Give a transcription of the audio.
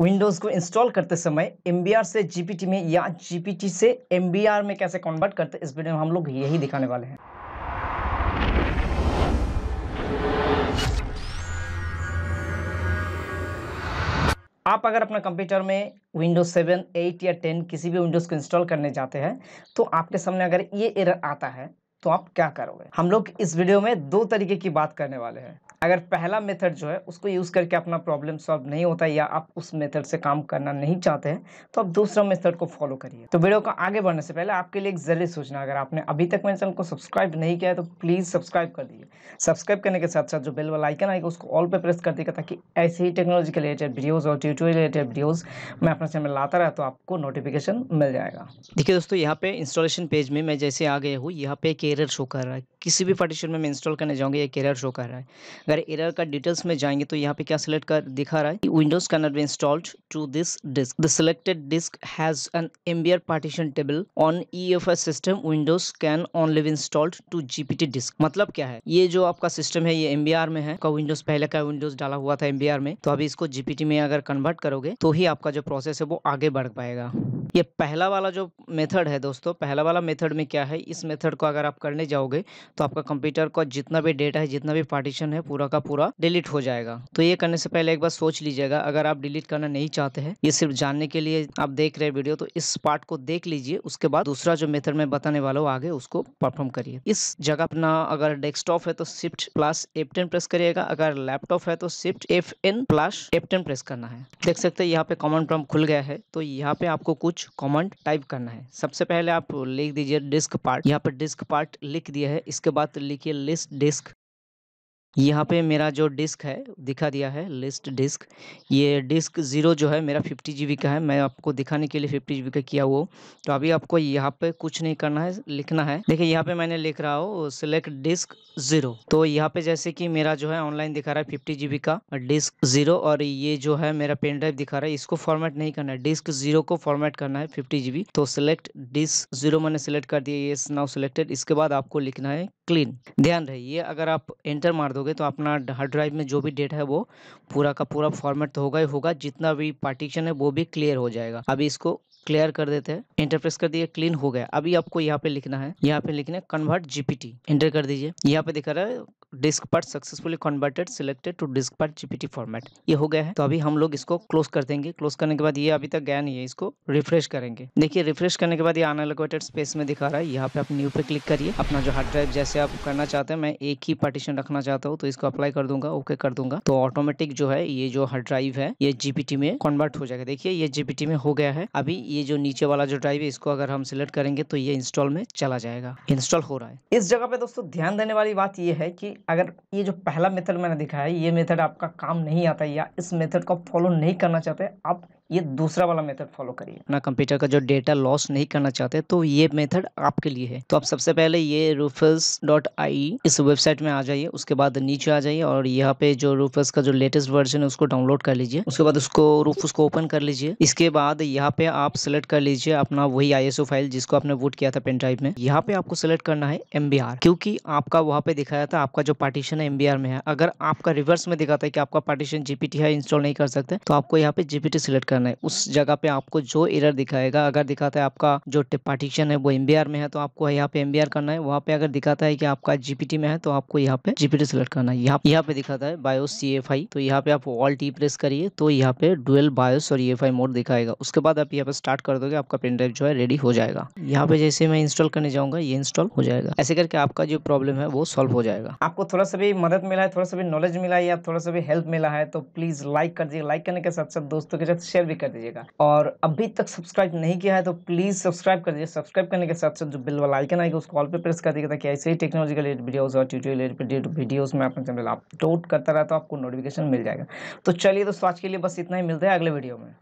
Windows को install करते समय एम से जीपीटी में या जीपीटी से एम में कैसे कन्वर्ट करते इस वीडियो में हम लोग यही दिखाने वाले हैं आप अगर अपना कंप्यूटर में विंडोज़ 7, 8 या 10 किसी भी विंडोज़ को इंस्टॉल करने जाते हैं तो आपके सामने अगर ये एरर आता है तो आप क्या करोगे हम लोग इस वीडियो में दो तरीके की बात करने वाले हैं अगर पहला मेथड जो है उसको यूज़ करके अपना प्रॉब्लम सॉल्व नहीं होता या आप उस मेथड से काम करना नहीं चाहते हैं तो आप दूसरा मेथड को फॉलो करिए तो वीडियो को आगे बढ़ने से पहले आपके लिए एक जरूरी सूचना अगर आपने अभी तक मेरे चैनल को सब्सक्राइब नहीं किया है तो प्लीज़ सब्सक्राइब कर दीजिए सब्सक्राइब करने के साथ साथ जो बेल वाला आइकन आएगा उसको ऑल पर प्रेस कर देगा ताकि ऐसे ही टेक्नोलॉजी के रिलेटेड वीडियोज़ और ट्यूटोरियल रिलेटेड वीडियोज़ मैं अपना चैनल लाता रहा तो आपको नोटिफिकेशन मिल जाएगा देखिए दोस्तों यहाँ पे इंस्टॉलेशन पेज में मैं जैसे आ गया हूँ यहाँ पे एक एरर शो कर रहा है किसी भी पार्टीशन में मैं इंस्टॉल करने जाऊँगा ये एरर शो कर रहा है अगर एरर का डिटेल्स में जाएंगे तो यहाँ पे क्या सिलेक्ट कर दिखा रहा है Windows can not be installed to this disk the selected disk has an MBR partition table on E system Windows can only be installed to GPT disk मतलब क्या है ये जो आपका सिस्टम है ये एमबीआर में है विंडोज पहले का विंडोज डाला हुआ था एमबीआर में तो अभी इसको जीपीटी में अगर कन्वर्ट करोगे तो ही आपका जो प्रोसेस है वो आगे बढ़ पाएगा ये पहला वाला जो मेथड है दोस्तों पहला वाला मेथड में क्या है इस मेथड को अगर आप करने जाओगे तो आपका कंप्यूटर का जितना भी डेटा है जितना भी पार्टीशन है पूरा का पूरा डिलीट हो जाएगा तो ये करने से पहले एक बार सोच लीजिएगा अगर आप डिलीट करना नहीं चाहते हैं ये सिर्फ जानने के लिए आप देख रहे वीडियो तो इस पार्ट को देख लीजिए उसके बाद दूसरा जो मेथड में बताने वाला हूँ आगे उसको परफॉर्म करिए इस जगह अपना अगर डेस्कटॉप है तो shift plus F ten press करिएगा अगर लैपटॉप है तो shift F N plus F ten press करना है देख सकते हैं यहाँ पे कॉमन प्रॉम खुल गया है तो यहाँ पे आपको कुछ कॉमेंट टाइप करना है सबसे पहले आप लिख दीजिए डिस्क पार्ट यहाँ पे डिस्क पार्ट लिख दिया है इसके बाद लिखिए लिस्ट डिस्क यहाँ पे मेरा जो डिस्क है दिखा दिया है लिस्ट डिस्क ये डिस्क ज़ीरो जो है मेरा फिफ्टी जी का है मैं आपको दिखाने के लिए फिफ्टी जी का किया वो तो अभी आपको यहाँ पे कुछ नहीं करना है लिखना है देखिए यहाँ पे मैंने लिख रहा हूँ सिलेक्ट डिस्क ज़ीरो तो यहाँ पे जैसे कि मेरा जो है ऑनलाइन दिखा रहा है फिफ्टी जी का डिस्क ज़ीरो और ये जो है मेरा पेन ड्राइव दिखा रहा है इसको फॉर्मेट नहीं करना है डिस्क ज़ीरो को फॉर्मेट करना है फिफ्टी तो सिलेक्ट डिस्क ज़ीरो मैंने सिलेक्ट कर दिया ये नाउ सिलेक्टेड इसके बाद आपको लिखना है क्लीन ध्यान रहे ये अगर आप एंटर मार दोगे तो अपना हार्ड ड्राइव में जो भी डेटा है वो पूरा का पूरा फॉर्मेट तो होगा ही होगा जितना भी पार्टीशन है वो भी क्लियर हो जाएगा अभी इसको क्लियर कर देते हैं इंटरप्रेस प्रेस कर दिए क्लीन हो गया अभी आपको यहाँ पे लिखना है यहाँ पे लिखना है कन्वर्ट जीपीटी एंटर कर दीजिए यहाँ पे दिखा रहा है disk part successfully converted selected to disk part GPT format ये हो गया है तो अभी हम लोग इसको क्लोज कर देंगे क्लोज करने के बाद ये अभी तक गया नहीं है इसको रिफ्रेश करेंगे देखिए रिफ्रेश करने के बाद ये अनएलोकेटेड स्पेस में दिखा रहा है यहाँ पे आप न्यू पे क्लिक करिए अपना जो हार्ड ड्राइव जैसे आप करना चाहते हैं मैं एक ही पार्टीशन रखना चाहता हूँ तो इसको अप्लाई कर दूंगा ओके कर दूंगा तो ऑटोमेटिक जो है ये जो हार्ड ड्राइव है ये जीपीटी में कन्वर्ट हो जाएगा देखिए ये जीपीटी में हो गया है अभी ये जो नीचे वाला जो ड्राइव है इसको अगर हम सिलेक्ट करेंगे तो ये इंस्टॉल में चला जाएगा इंस्टॉल हो रहा है इस जगह पे दोस्तों ध्यान देने वाली बात ये है कि अगर ये जो पहला मेथड मैंने दिखाया ये मेथड आपका काम नहीं आता या इस मेथड को फॉलो नहीं करना चाहते आप ये दूसरा वाला मेथड फॉलो करिए अपना कंप्यूटर का जो डेटा लॉस नहीं करना चाहते तो ये मेथड आपके लिए है तो आप सबसे पहले ये रूफस डॉट आई इस वेबसाइट में आ जाइए उसके बाद नीचे आ जाइए और यहाँ पे जो रूफस का जो लेटेस्ट वर्जन है उसको डाउनलोड कर लीजिए उसके बाद उसको रूफस को ओपन कर लीजिए इसके बाद यहाँ पे आप सिलेक्ट कर लीजिए अपना वही आई फाइल जिसको आपने वोट किया था पेन ड्राइव में यहाँ पे आपको सिलेक्ट करना है एम क्योंकि आपका वहाँ पे दिखाया था आपका जो पार्टीशन है एम में है अगर आपका रिवर्स में दिखाता है कि आपका पार्टीशन जीपीटी है इंस्टॉल नहीं कर सकते तो आपको यहाँ पे जीपीटी सिलेक्ट करना पार्टीशन है उस जगह पे आपको जो एरर दिखाएगा अगर दिखाता है आपका जो पार्टीशन है वो एम में है तो आपको यहाँ पे एम करना है वहाँ पे अगर दिखाता है कि आपका जीपीटी में है तो आपको यहाँ पे जीपीटी सिलेक्ट करना है यहाँ यहाँ पे दिखाता है बायो सी तो यहाँ पे आप ऑल टी प्रेस करिए तो यहाँ पे डुएल बायोस और ई e मोड दिखाएगा उसके बाद आप यहाँ पे स्टार्ट कर दोगे आपका पेन ड्राइव जो है रेडी हो जाएगा यहाँ पे जैसे मैं इंस्टॉल करने जाऊंगा ये इंस्टॉल हो जाएगा ऐसे करके आपका जो प्रॉब्लम है वो सॉल्व हो जाएगा आपको थोड़ा सा भी मदद मिला है थोड़ा सा भी नॉलेज मिला है या थोड़ा सा भी हेल्प मिला है तो प्लीज लाइक कर दीजिए लाइक करने के साथ साथ दोस्तों के साथ शेयर सब्सक्राइब भी कर दीजिएगा और अभी तक सब्सक्राइब नहीं किया है तो प्लीज़ सब्सक्राइब कर दीजिए सब्सक्राइब करने के साथ साथ जो बिल वाला आइकन आएगा उसको ऑल पे प्रेस कर दीजिएगा ताकि ऐसे ही टेक्नोलॉजी रिलेटेड वीडियोज़ और ट्यूटोरियल रिलेटेड वीडियोज़ में अपने चैनल अपलोड करता रहता तो आपको नोटिफिकेशन मिल जाएगा तो चलिए दोस्तों आज के लिए बस इतना ही मिलता है अगले वीडियो में